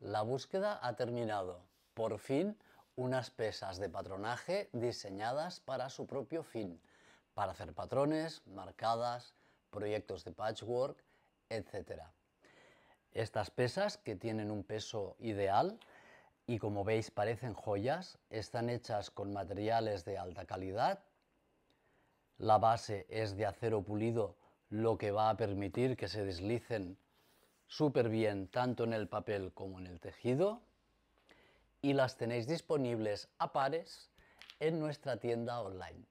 La búsqueda ha terminado. Por fin, unas pesas de patronaje diseñadas para su propio fin, para hacer patrones, marcadas, proyectos de patchwork, etc. Estas pesas, que tienen un peso ideal y como veis parecen joyas, están hechas con materiales de alta calidad. La base es de acero pulido, lo que va a permitir que se deslicen súper bien tanto en el papel como en el tejido y las tenéis disponibles a pares en nuestra tienda online.